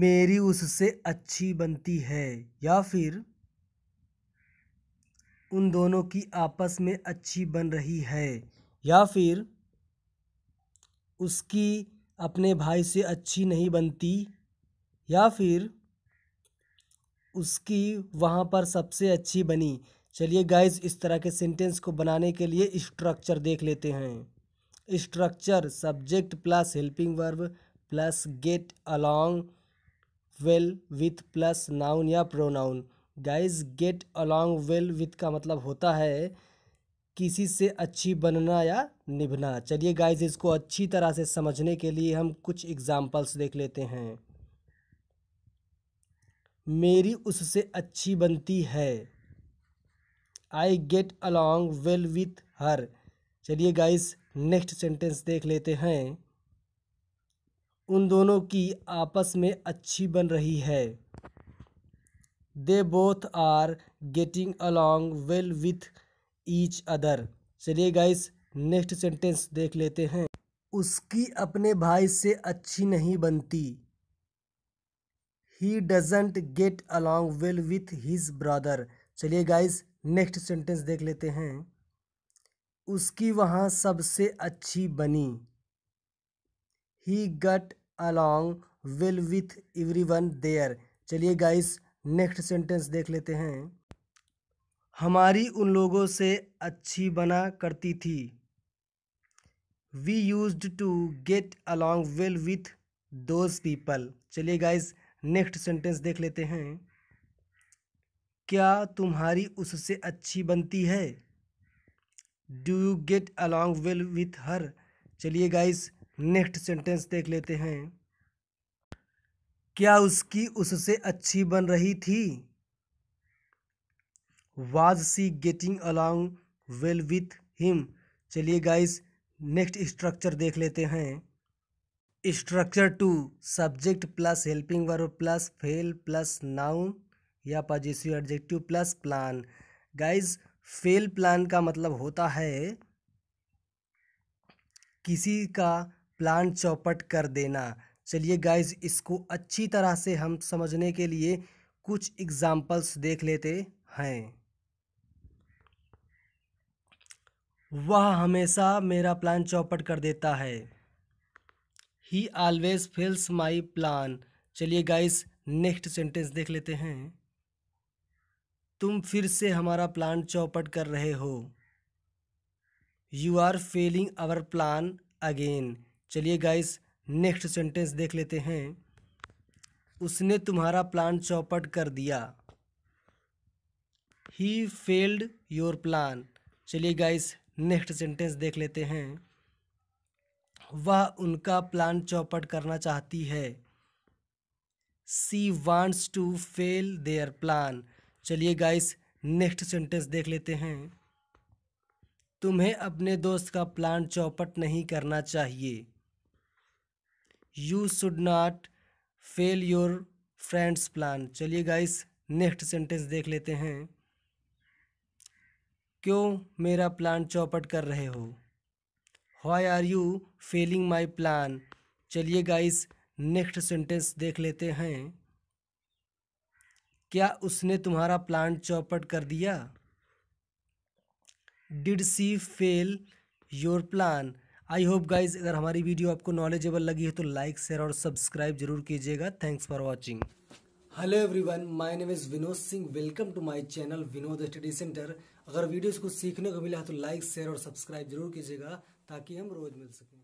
मेरी उससे अच्छी बनती है या फिर उन दोनों की आपस में अच्छी बन रही है या फिर उसकी अपने भाई से अच्छी नहीं बनती या फिर उसकी वहाँ पर सबसे अच्छी बनी चलिए गाइज इस तरह के सेंटेंस को बनाने के लिए स्ट्रक्चर देख लेते हैं structure subject plus helping verb plus get along well with plus noun या pronoun guys get along well with का मतलब होता है किसी से अच्छी बनना या निभना चलिए गाइज इसको अच्छी तरह से समझने के लिए हम कुछ एग्जाम्पल्स देख लेते हैं मेरी उससे अच्छी बनती है I get along well with her चलिए गाइस नेक्स्ट सेंटेंस देख लेते हैं उन दोनों की आपस में अच्छी बन रही है they both are getting along well with each other चलिए गाइस नेक्स्ट सेंटेंस देख लेते हैं उसकी अपने भाई से अच्छी नहीं बनती he doesn't get along well with his brother चलिए गाइस नेक्स्ट सेंटेंस देख लेते हैं उसकी वहाँ सबसे अच्छी बनी he got along well with everyone there चलिए गाइस नेक्स्ट सेंटेंस देख लेते हैं हमारी उन लोगों से अच्छी बना करती थी we used to get along well with those people चलिए गाइस नेक्स्ट सेंटेंस देख लेते हैं क्या तुम्हारी उससे अच्छी बनती है do you get along well with her चलिए गाइस नेक्स्ट सेंटेंस देख लेते हैं क्या उसकी उससे अच्छी बन रही थी was she getting along well with him चलिए गाइस नेक्स्ट स्ट्रक्चर देख लेते हैं structure two subject plus helping verb plus fail plus noun या positive adjective plus plan guys fail plan का मतलब होता है किसी का प्लान चौपट कर देना चलिए गाइज इसको अच्छी तरह से हम समझने के लिए कुछ एग्ज़ाम्पल्स देख लेते हैं वह हमेशा मेरा प्लान चौपट कर देता है he always fails my plan चलिए गाइस नेक्स्ट सेंटेंस देख लेते हैं तुम फिर से हमारा प्लान चौपट कर रहे हो you are failing our plan again चलिए गाइस नेक्स्ट सेंटेंस देख लेते हैं उसने तुम्हारा प्लान चौपट कर दिया ही फेल्ड योर प्लान चलिए गाइस नेक्स्ट सेंटेंस देख लेते हैं वह उनका प्लान चौपट करना चाहती है she wants to fail their plan चलिए गाइस नेक्स्ट सेंटेंस देख लेते हैं तुम्हें अपने दोस्त का प्लान चौपट नहीं करना चाहिए you should not fail your friends plan चलिए गाइस नेक्स्ट सेंटेंस देख लेते हैं क्यों मेरा प्लान चौपट कर रहे हो why are you failing my plan चलिए गाइस नेक्स्ट सेंटेंस देख लेते हैं क्या उसने तुम्हारा प्लान चौपट कर दिया did she fail your plan I hope guys अगर हमारी वीडियो आपको नॉलेजेबल लगी है तो लाइक शेयर और सब्सक्राइब जरूर कीजिएगा thanks for watching hello everyone my name is Vinod Singh welcome to my channel Vinod study center अगर वीडियोस को सीखने को मिला है तो लाइक शेयर और सब्सक्राइब जरूर कीजिएगा ताकि हम रोज़ मिल सकें